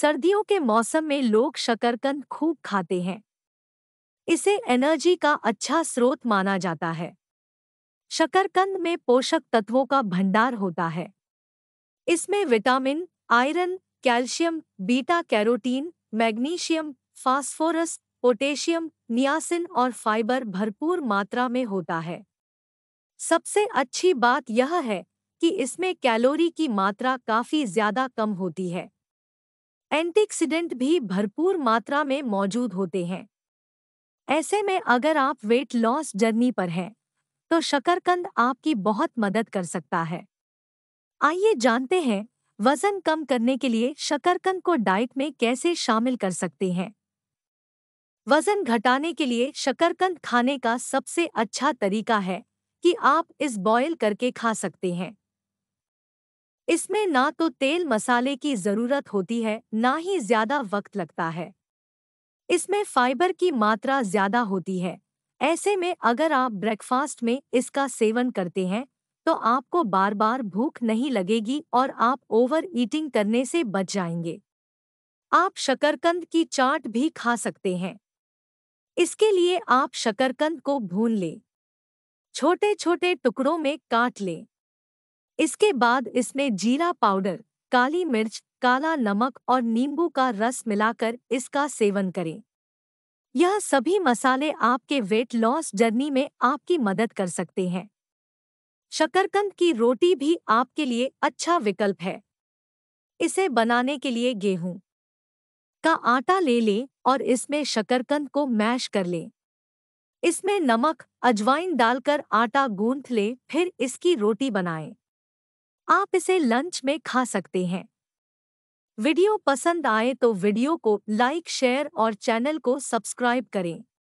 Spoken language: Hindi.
सर्दियों के मौसम में लोग शकरकंद खूब खाते हैं इसे एनर्जी का अच्छा स्रोत माना जाता है शकरकंद में पोषक तत्वों का भंडार होता है इसमें vitamin iron calcium beta carotene magnesium phosphorus potassium niacin और फाइबर भरपूर मात्रा में होता है सबसे अच्छी बात यह है कि इसमें कैलोरी की मात्रा काफ़ी ज़्यादा कम होती है एंटीऑक्सीडेंट भी भरपूर मात्रा में मौजूद होते हैं ऐसे में अगर आप वेट लॉस जर्नी पर हैं तो शकरकंद आपकी बहुत मदद कर सकता है आइए जानते हैं वजन कम करने के लिए शकरकंद को डाइट में कैसे शामिल कर सकते हैं वजन घटाने के लिए शकरकंद खाने का सबसे अच्छा तरीका है कि आप इस बॉयल करके खा सकते हैं इसमें ना तो तेल मसाले की ज़रूरत होती है ना ही ज़्यादा वक्त लगता है इसमें फाइबर की मात्रा ज़्यादा होती है ऐसे में अगर आप ब्रेकफास्ट में इसका सेवन करते हैं तो आपको बार बार भूख नहीं लगेगी और आप ओवर ईटिंग करने से बच जाएंगे आप शकरकंद की चाट भी खा सकते हैं इसके लिए आप शकरकंद को भून लें छोटे छोटे टुकड़ों में काट लें इसके बाद इसमें जीरा पाउडर काली मिर्च काला नमक और नींबू का रस मिलाकर इसका सेवन करें यह सभी मसाले आपके वेट लॉस जर्नी में आपकी मदद कर सकते हैं शकरकंद की रोटी भी आपके लिए अच्छा विकल्प है इसे बनाने के लिए गेहूं का आटा ले लें और इसमें शकरकंद को मैश कर लें इसमें नमक अजवाइन डालकर आटा गूंथ लें फिर इसकी रोटी बनाएं आप इसे लंच में खा सकते हैं वीडियो पसंद आए तो वीडियो को लाइक शेयर और चैनल को सब्सक्राइब करें